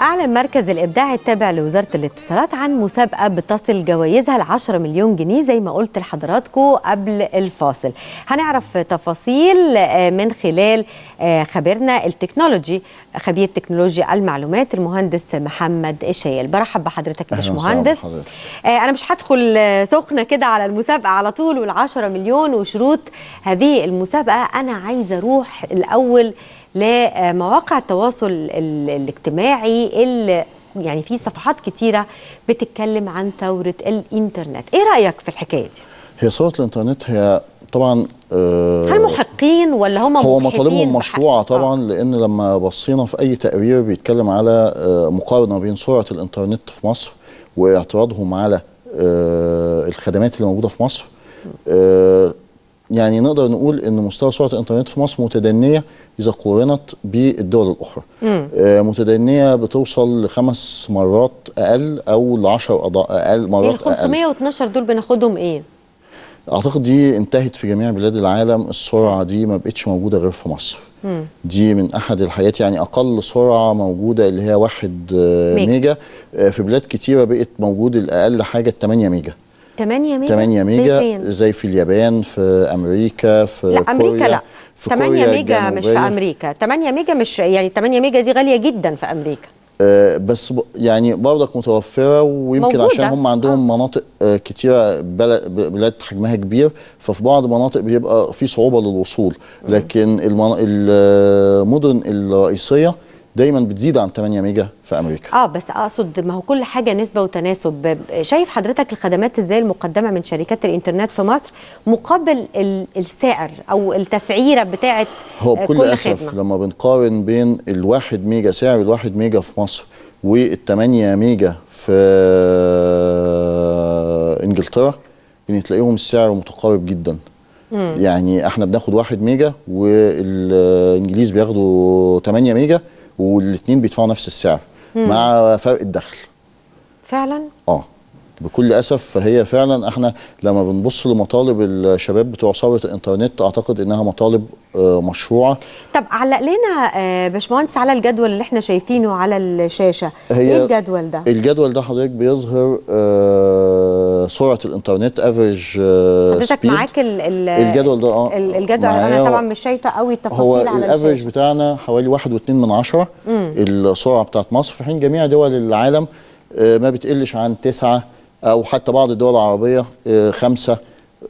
أعلن مركز الإبداع التابع لوزارة الاتصالات عن مسابقة بتصل جوائزها ل 10 مليون جنيه زي ما قلت لحضراتكم قبل الفاصل. هنعرف تفاصيل آه، من خلال آه، خبيرنا التكنولوجي خبير تكنولوجيا المعلومات المهندس محمد إشايل. برحب بحضرتك يا باشمهندس. آه، أنا مش هدخل سخنة كده على المسابقة على طول وال 10 مليون وشروط هذه المسابقة أنا عايزة أروح الأول لمواقع التواصل الاجتماعي اللي يعني في صفحات كتيرة بتتكلم عن ثورة الإنترنت إيه رأيك في الحكاية دي؟ هي ثورة الإنترنت هي طبعا آه، هل محقين ولا هم هو مطالبهم مشروعه آه. طبعا لان لما بصينا في اي تقرير بيتكلم على آه، مقارنه بين سرعه الانترنت في مصر واعتراضهم على الخدمات اللي موجوده في مصر يعني نقدر نقول ان مستوى سرعه الانترنت في مصر متدنيه اذا قورنت بالدول الاخرى آه متدنيه بتوصل لخمس مرات اقل او ل 10 اقل مرات يعني ال 512 دول بناخدهم ايه اعتقد دي انتهت في جميع بلاد العالم السرعه دي ما بقتش موجوده غير في مصر مم. دي من احد الحاجات يعني اقل سرعه موجوده اللي هي واحد آه، ميجا, ميجا. آه، في بلاد كتيره بقت موجود الاقل حاجه 8 ميجا 8 ميجا 8 ميجا زي, زي في اليابان في امريكا في لا كوريا امريكا لا في 8 كوريا ميجا مش في امريكا 8 ميجا مش يعني 8 ميجا دي غاليه جدا في امريكا آه بس يعني برضك متوفره ويمكن موجودة. عشان هم عندهم آه. مناطق آه كتيره بلاد حجمها كبير ففي بعض المناطق بيبقى في صعوبه للوصول لكن المدن الرئيسيه دايما بتزيد عن 8 ميجا في امريكا اه بس اقصد ما هو كل حاجه نسبه وتناسب شايف حضرتك الخدمات ازاي المقدمه من شركات الانترنت في مصر مقابل السعر او التسعيره بتاعه هو آه، بكل كل اسف خدمة. لما بنقارن بين الواحد ميجا سعر الواحد ميجا في مصر وال8 ميجا في انجلترا بنتلاقيهم السعر متقارب جدا مم. يعني احنا بناخد 1 ميجا والانجليز بياخدوا 8 ميجا والاثنين بيدفعوا نفس السعر مع فرق الدخل فعلا اه بكل اسف فهي فعلا احنا لما بنبص لمطالب الشباب بتوع ثوره الانترنت اعتقد انها مطالب آه، مشروعه طب علق لنا آه، باشمهندس على الجدول اللي احنا شايفينه على الشاشه ايه الجدول ده الجدول ده حضرتك بيظهر آه، سرعه الانترنت افريج حضرتك معاك الجدول ده اه الجدول انا طبعا مش شايفه قوي التفاصيل هو على الافريج بتاعنا حوالي 1.2 من 10 السرعه بتاعت مصر في حين جميع دول العالم ما بتقلش عن 9 او حتى بعض الدول العربيه آه، خمسه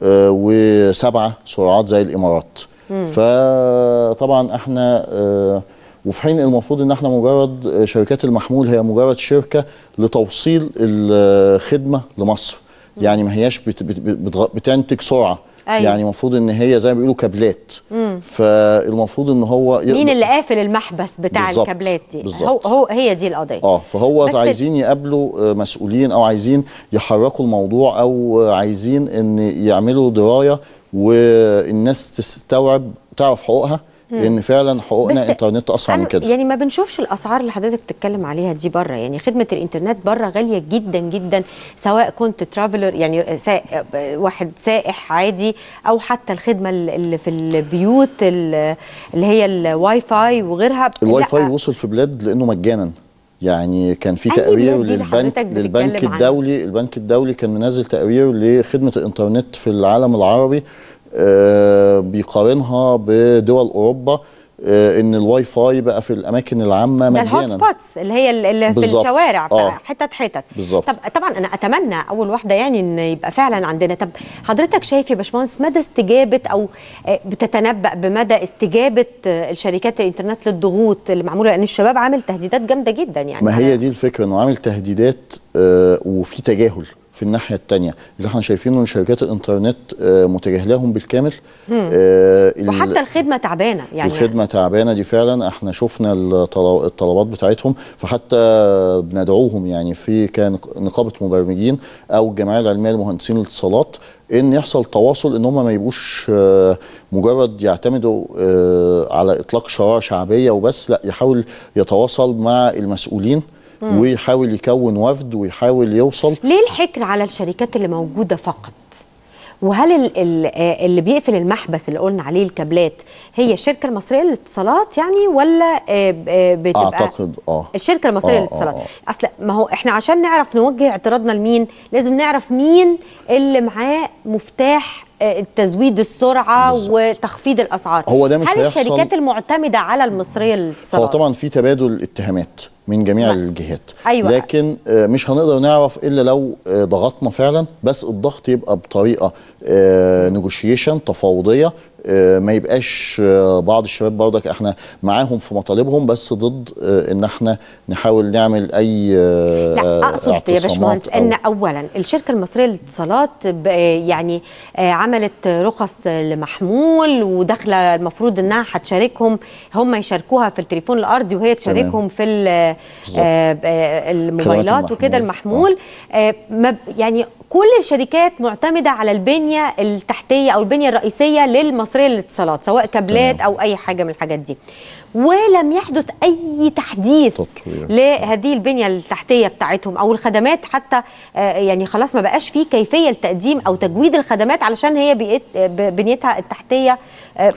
آه، وسبعه سرعات زي الامارات مم. فطبعا احنا آه، وفي حين المفروض ان احنا مجرد شركات المحمول هي مجرد شركه لتوصيل الخدمه لمصر يعني ما هياش بتنتج سرعه أيوة. يعني المفروض ان هي زي ما بيقولوا كابلات فالمفروض ان هو يقدر مين اللي قافل المحبس بتاع بالزبط. الكابلات دي بالزبط. هو هو هي دي القضيه اه فهو عايزين يقابلوا آه، مسؤولين او عايزين يحركوا الموضوع او عايزين ان يعملوا درايه والناس تستوعب تعرف حقوقها لان فعلا حقوقنا انترنت اسرع من كده يعني ما بنشوفش الاسعار اللي حضرتك بتتكلم عليها دي بره يعني خدمه الانترنت بره غاليه جدا جدا سواء كنت ترافلر يعني سا... واحد سائح عادي او حتى الخدمه اللي في البيوت اللي هي الواي فاي وغيرها الواي فاي وصل في بلاد لانه مجانا يعني كان في تقرير للبنك للبنك الدولي عنه. البنك الدولي كان منزل تقرير لخدمه الانترنت في العالم العربي آه، بيقارنها بدول اوروبا آه، ان الواي فاي بقى في الاماكن العامه مجانا الهوت سبوتس اللي هي اللي بالزبط. في الشوارع آه. حتت حتت بالظبط طب طبعا انا اتمنى اول واحده يعني ان يبقى فعلا عندنا طب حضرتك شايف يا باشمهندس مدى استجابه او آه، بتتنبأ بمدى استجابه الشركات الانترنت للضغوط اللي معموله لان الشباب عامل تهديدات جامده جدا يعني ما هي دي الفكره انه عامل تهديدات وفي تجاهل في الناحيه الثانيه اللي احنا شايفينه ان شركات الانترنت آه، متجاهلاهم بالكامل آه، وحتى الخدمه تعبانه يعني الخدمه تعبانه دي فعلا احنا شفنا الطلبات بتاعتهم فحتى بندعوهم يعني في كان نقابه مبرمجين او الجمعيه العلميه لمهندسين الاتصالات ان يحصل تواصل ان هم ما يبقوش آه، مجرد يعتمدوا على اطلاق شرائع شعبيه وبس لا يحاول يتواصل مع المسؤولين مم. ويحاول يكون وفد ويحاول يوصل ليه الحكر على الشركات اللي موجوده فقط وهل اللي بيقفل المحبس اللي قلنا عليه الكابلات هي الشركه المصريه للاتصالات يعني ولا آه، آه، بتبقى اعتقد اه الشركه المصريه آه للاتصالات آه آه. اصل ما هو احنا عشان نعرف نوجه اعتراضنا لمين لازم نعرف مين اللي معاه مفتاح آه، تزويد السرعه بالزبط. وتخفيض الاسعار هو ده مش هل الشركات المعتمده على المصريه للاتصالات هو طبعا في تبادل اتهامات من جميع ما. الجهات أيوة. لكن آه، مش هنقدر نعرف الا لو آه، ضغطنا فعلا بس الضغط يبقى بطريقه نيجوشيشن آه، تفاوضيه آه، ما يبقاش آه، بعض الشباب برضك احنا معاهم في مطالبهم بس ضد آه، ان احنا نحاول نعمل اي لا اقصد يا باشمهندس ان اولا الشركه المصريه للاتصالات يعني عملت رخص لمحمول وداخله المفروض انها هتشاركهم هم يشاركوها في التليفون الارضي وهي تشاركهم في الموبايلات وكده المحمول يعني كل الشركات معتمده على البنيه التحتيه او البنيه الرئيسيه للمصريه للاتصالات سواء كابلات او اي حاجه من الحاجات دي ولم يحدث أي تحديث لهذه البنية التحتية بتاعتهم أو الخدمات حتى آه، يعني خلاص ما بقاش فيه كيفية لتقديم أو تجويد الخدمات علشان هي بقيت آه، بنيتها التحتية آه،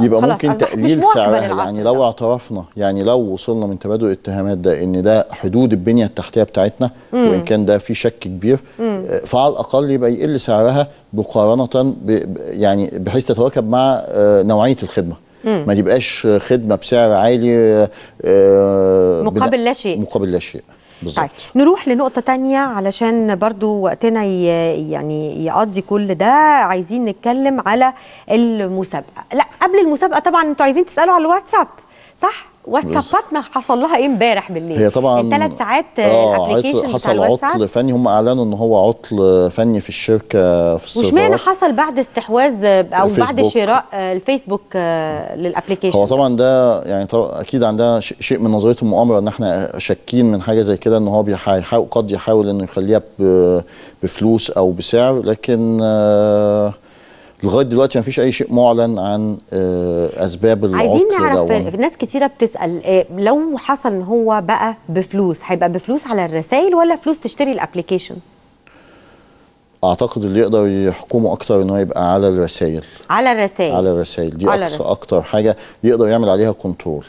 يبقى ممكن تقليل سعرها يعني لو اعترفنا يعني لو وصلنا من تبادل الاتهامات ده ان ده حدود البنيه التحتيه بتاعتنا مم. وان كان ده في شك كبير مم. فعلى الاقل يبقى يقل سعرها مقارنه يعني بحيث تتواكب مع نوعيه الخدمه ما تبقاش خدمه بسعر عالي آه، مقابل لا شيء مقابل لا شيء بالظبط طيب نروح لنقطه تانية علشان برضو وقتنا يعني يقضي كل ده عايزين نتكلم على المسابقه لا قبل المسابقه طبعا انتوا عايزين تسالوا على الواتساب صح واتساباتنا حصل لها ايه امبارح بالليل هي طبعا الثلاث ساعات الابلكيشن آه، حصل عطل فني هم اعلنوا ان هو عطل فني في الشركه في السيرفرات واشمعنى حصل بعد استحواذ او الفيسبوك. بعد شراء آه، الفيسبوك آه، للابلكيشن هو طبعا ده يعني طبعا اكيد عندنا شيء من نظريه المؤامره ان احنا شاكين من حاجه زي كده ان هو بيحاول قد يحاول انه يخليها بفلوس او بسعر لكن آه لغايه دلوقتي مفيش اي شيء معلن عن آه، اسباب العقد عايزين نعرف دون. ناس كتيره بتسال آه، لو حصل ان هو بقى بفلوس هيبقى بفلوس على الرسائل ولا فلوس تشتري الابلكيشن اعتقد اللي يقدر يحكمه اكتر ان هو يبقى على الرسائل على الرسائل على الرسائل دي على اقصى الرسائل. اكتر حاجه يقدر يعمل عليها كنترول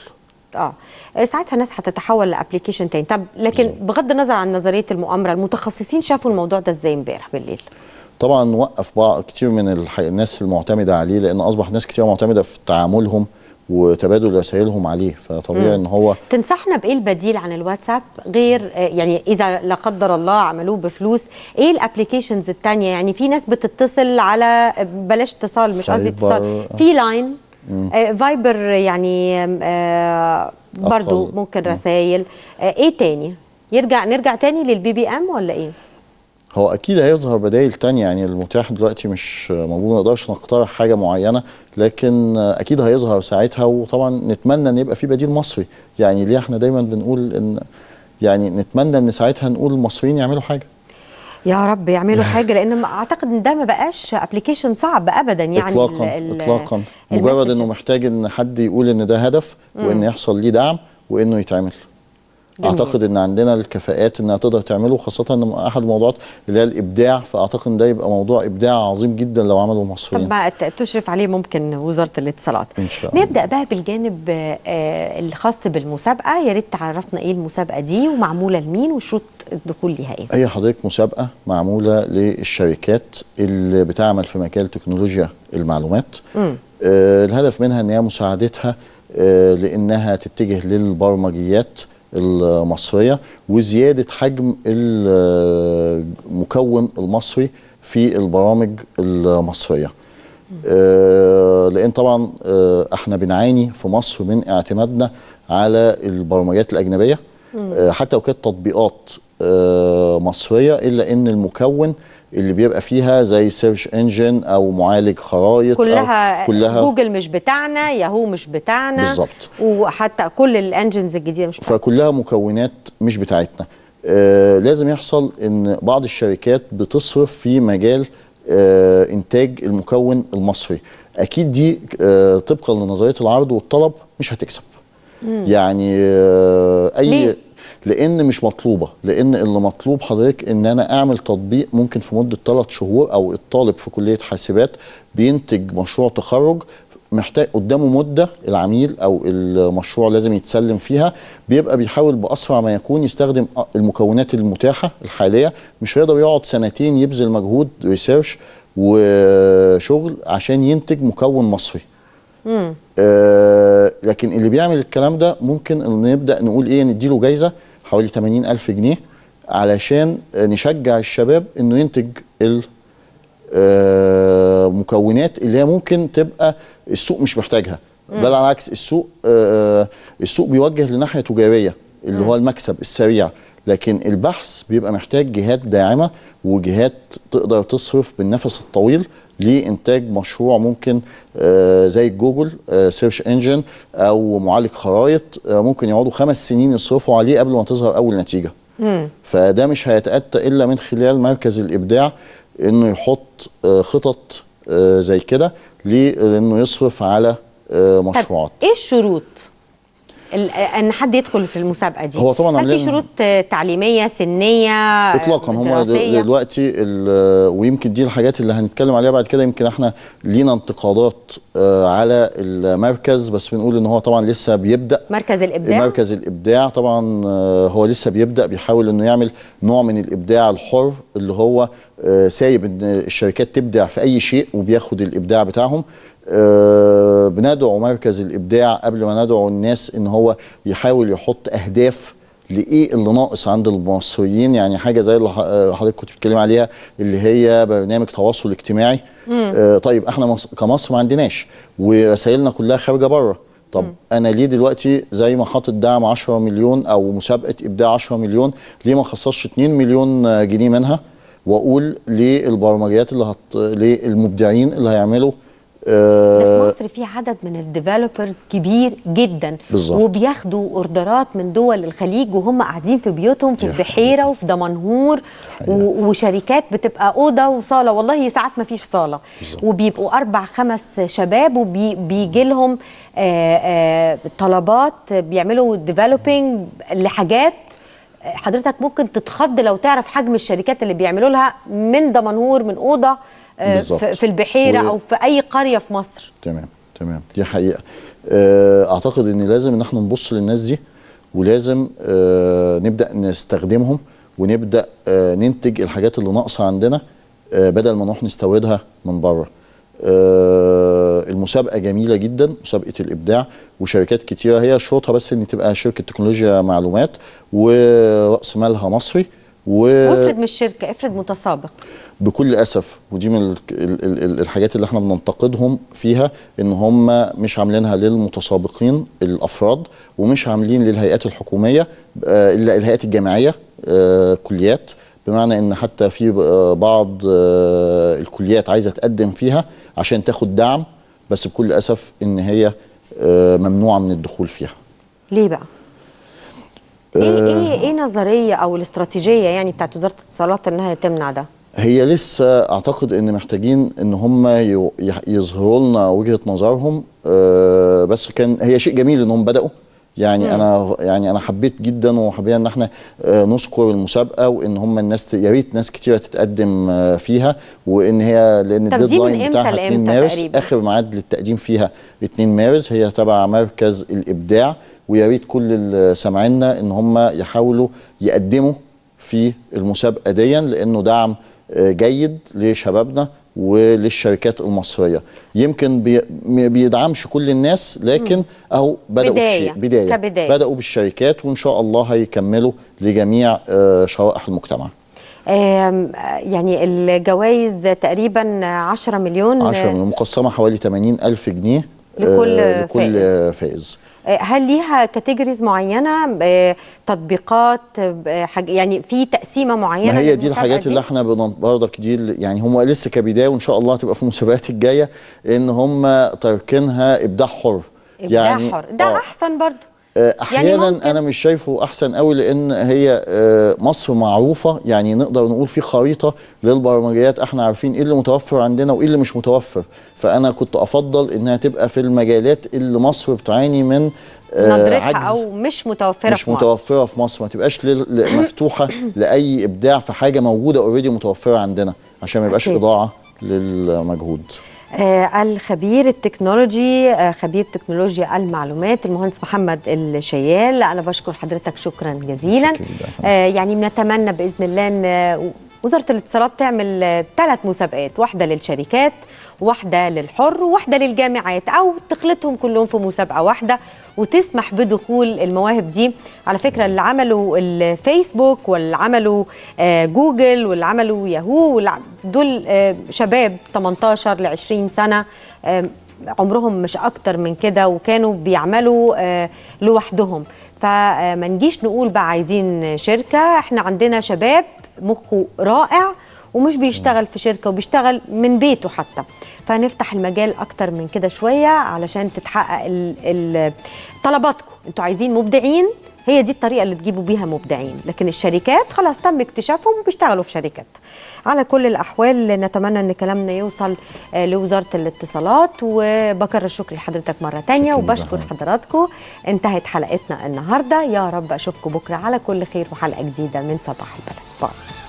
آه. اه ساعتها الناس هتتحول لابلكيشن تاني طب لكن بغض النظر عن نظريه المؤامره المتخصصين شافوا الموضوع ده ازاي امبارح بالليل طبعا وقف بعض كتير من الناس المعتمده عليه لان اصبح ناس كتير معتمده في تعاملهم وتبادل رسائلهم عليه فطبيعي ان هو تنصحنا بايه البديل عن الواتساب غير آه، يعني اذا لا قدر الله عملوه بفلوس ايه الابلكيشنز الثانيه يعني في ناس بتتصل على بلاش اتصال مش قصدي اتصال في لاين آه، فايبر يعني آه، برضو ممكن رسائل ايه تاني يرجع نرجع تاني للبي بي ام ولا ايه هو اكيد هيظهر بدائل تانية يعني المتاح دلوقتي مش موجود ما نقدرش نقترح حاجه معينه لكن اكيد هيظهر ساعتها وطبعا نتمنى ان يبقى في بديل مصري يعني ليه احنا دايما بنقول ان يعني نتمنى ان ساعتها نقول المصريين يعملوا حاجه يا رب يعملوا حاجه لان اعتقد ان ده ما بقاش ابلكيشن صعب ابدا يعني اطلاقا الـ اطلاقا مجرد انه محتاج ان حد يقول ان ده هدف وان يحصل ليه دعم وانه يتعمل جميل. اعتقد ان عندنا الكفاءات انها تقدر تعمله خاصه ان احد الموضوعات اللي هي الابداع فاعتقد ان ده يبقى موضوع ابداع عظيم جدا لو عمله المصريين طب تشرف عليه ممكن وزاره الاتصالات إن شاء الله. نبدا بقى بالجانب آه، الخاص بالمسابقه يا ريت تعرفنا ايه المسابقه دي ومعموله لمين وشروط الدخول ليها ايه هي حضرتك مسابقه معموله للشركات اللي بتعمل في مجال تكنولوجيا المعلومات آه الهدف منها ان هي مساعدتها آه لانها تتجه للبرمجيات المصرية وزيادة حجم المكون المصري في البرامج المصرية آه، لأن طبعا آه، احنا بنعاني في مصر من اعتمادنا على البرمجات الأجنبية آه، حتى لو كانت تطبيقات مصرية إلا أن المكون اللي بيبقى فيها زي سيرش انجن او معالج خرايط كلها أو كلها جوجل مش بتاعنا ياهو مش بتاعنا بالظبط وحتى كل الانجنز الجديده مش بتاعنا فكلها مكونات مش بتاعتنا آه لازم يحصل ان بعض الشركات بتصرف في مجال آه انتاج المكون المصري اكيد دي آه طبقا لنظريه العرض والطلب مش هتكسب مم. يعني آه اي ليه؟ لان مش مطلوبه لان اللي مطلوب حضرتك ان انا اعمل تطبيق ممكن في مده ثلاث شهور او الطالب في كليه حاسبات بينتج مشروع تخرج محتاج قدامه مده العميل او المشروع لازم يتسلم فيها بيبقى بيحاول باسرع ما يكون يستخدم المكونات المتاحه الحاليه مش هيقدر يقعد سنتين يبذل مجهود ريسيرش وشغل عشان ينتج مكون مصري آه لكن اللي بيعمل الكلام ده ممكن نبدا نقول ايه نديله جايزه حوالي 80 ألف جنيه علشان نشجع الشباب انه ينتج المكونات آه، اللي هي ممكن تبقى السوق مش محتاجها بل على العكس السوق آه، آه، السوق بيوجه لناحيه تجاريه اللي هو المكسب السريع لكن البحث بيبقى محتاج جهات داعمه وجهات تقدر تصرف بالنفس الطويل لانتاج مشروع ممكن آه، زي جوجل سيرش آه، انجن او معالج خرائط آه، ممكن يقعدوا خمس سنين يصرفوا عليه قبل ما تظهر اول نتيجه فده مش هيتاتى الا من خلال مركز الابداع انه يحط خطط زي كده لانه يصرف على مشروعات ايه الشروط ان حد يدخل في المسابقه دي هو طبعا هل في شروط تعليميه سنيه اطلاقا هم دلوقتي ويمكن دي الحاجات اللي هنتكلم عليها بعد كده يمكن احنا لينا انتقادات آه، على المركز بس بنقول ان هو طبعا لسه بيبدا مركز الابداع مركز الابداع طبعا آه، هو لسه بيبدا بيحاول انه يعمل نوع من الابداع الحر اللي هو آه، سايب ان الشركات تبدع في اي شيء وبياخد الابداع بتاعهم آه، بندعو مركز الابداع قبل ما ندعو الناس ان هو يحاول يحط اهداف لايه اللي ناقص عند المصريين يعني حاجه زي اللي آه، حضرتك كنت بتتكلم عليها اللي هي برنامج تواصل اجتماعي آه طيب احنا كمصر ما عندناش ورسائلنا كلها خارجه بره طب مم. انا ليه دلوقتي زي ما حاطط دعم 10 مليون او مسابقه ابداع 10 مليون ليه ما اخصصش 2 مليون آه، جنيه منها واقول للبرمجيات اللي هت... للمبدعين اللي هيعملوا في آه، مصر في عدد من الديفلوبرز كبير جدا بالزبط. وبياخدوا اوردرات من دول الخليج وهم قاعدين في بيوتهم في البحيره وفي دمنهور وشركات بتبقى اوضه وصاله والله ساعات ما فيش صاله بالزبط. وبيبقوا اربع خمس شباب وبيجي لهم آه، آه، طلبات بيعملوا ديفلوبينج لحاجات حضرتك ممكن تتخض لو تعرف حجم الشركات اللي بيعملوا لها من دمنهور من اوضه آه، بالزبط. في البحيره و... او في اي قريه في مصر تمام تمام دي حقيقه آه، اعتقد ان لازم ان احنا نبص للناس دي ولازم آه، نبدا نستخدمهم ونبدا ننتج الحاجات اللي ناقصه عندنا بدل ما نروح نستوردها من بره المسابقه جميله جدا مسابقه الابداع وشركات كتيره هي شروطها بس ان تبقى شركه تكنولوجيا معلومات وراس مالها مصري و... وافرض مش شركة افرض متسابق بكل اسف ودي من الحاجات اللي احنا بننتقدهم فيها ان هم مش عاملينها للمتسابقين الافراد ومش عاملين للهيئات الحكوميه آه، إلا الهيئات الجامعيه آه، كليات بمعنى ان حتى في آه، بعض الكليات عايزه تقدم فيها عشان تاخد دعم بس بكل اسف ان هي ممنوعه من الدخول فيها ليه بقى ايه آه، ايه ايه نظريه او الاستراتيجيه يعني بتاعت وزاره الاتصالات انها تمنع ده؟ هي لسه اعتقد ان محتاجين ان هم يظهروا لنا وجهه نظرهم آه، بس كان هي شيء جميل انهم بداوا يعني مم. انا يعني انا حبيت جدا وحبينا ان احنا آه، نذكر المسابقه وان هم الناس يا ريت ناس كتيره تتقدم فيها وان هي لان الديدلاين بتاعها 2 مارس تقريبا. اخر ميعاد للتقديم فيها 2 مارس هي تبع مركز الابداع ويا ريت كل اللي سامعينا ان هم يحاولوا يقدموا في المسابقه دي لانه دعم آه، جيد لشبابنا وللشركات المصريه يمكن بي بيدعمش كل الناس لكن اهو بداوا بدايه, بداية. كبداية. بداوا بالشركات وان شاء الله هيكملوا لجميع آه، شرائح المجتمع يعني الجوائز تقريبا 10 مليون 10 مليون مقسمه حوالي 80 الف جنيه لكل, آه، لكل فائز, فائز. هل ليها كاتيجوريز معينه آه، تطبيقات آه، يعني في تقسيمه معينه ما هي دي الحاجات اللي احنا برضك دي يعني هم لسه كبدايه وان شاء الله هتبقى في المسابقات الجايه ان هم تاركينها ابداع حر ابداع يعني حر ده آه. احسن برضه آه، يعني احيانا يعني انا مش شايفه احسن قوي لان هي آه، مصر معروفه يعني نقدر نقول في خريطه للبرمجيات احنا عارفين ايه اللي متوفر عندنا وايه اللي مش متوفر فانا كنت افضل انها تبقى في المجالات اللي مصر بتعاني من نظرتها آه، او مش متوفره مش في مصر مش متوفره في مصر ما تبقاش مفتوحه لاي ابداع في حاجه موجوده اوريدي متوفره عندنا عشان ما يبقاش اضاعه للمجهود آه، الخبير التكنولوجي آه، خبير تكنولوجيا المعلومات المهندس محمد الشيال انا بشكر حضرتك شكرا جزيلا آه، يعني بنتمنى باذن الله ان وزاره الاتصالات تعمل ثلاث مسابقات واحده للشركات واحده للحر وواحده للجامعات او تخلطهم كلهم في مسابقه واحده وتسمح بدخول المواهب دي على فكره اللي عملوا الفيسبوك واللي عملوا آه، جوجل واللي عملوا ياهو دول آه، شباب 18 ل 20 سنه آه، عمرهم مش اكتر من كده وكانوا بيعملوا لوحدهم فما نجيش نقول بقى عايزين شركه احنا عندنا شباب مخه رائع ومش بيشتغل في شركه وبيشتغل من بيته حتى فنفتح المجال اكتر من كده شويه علشان تتحقق ال ال طلباتكم انتوا عايزين مبدعين هي دي الطريقه اللي تجيبوا بيها مبدعين لكن الشركات خلاص تم اكتشافهم وبيشتغلوا في شركات على كل الاحوال نتمنى ان كلامنا يوصل آه، لوزاره الاتصالات وبكرر شكري لحضرتك مره تانية وبشكر حضراتكم انتهت حلقتنا النهارده يا رب اشوفكم بكره على كل خير وحلقه جديده من صباح البلد باي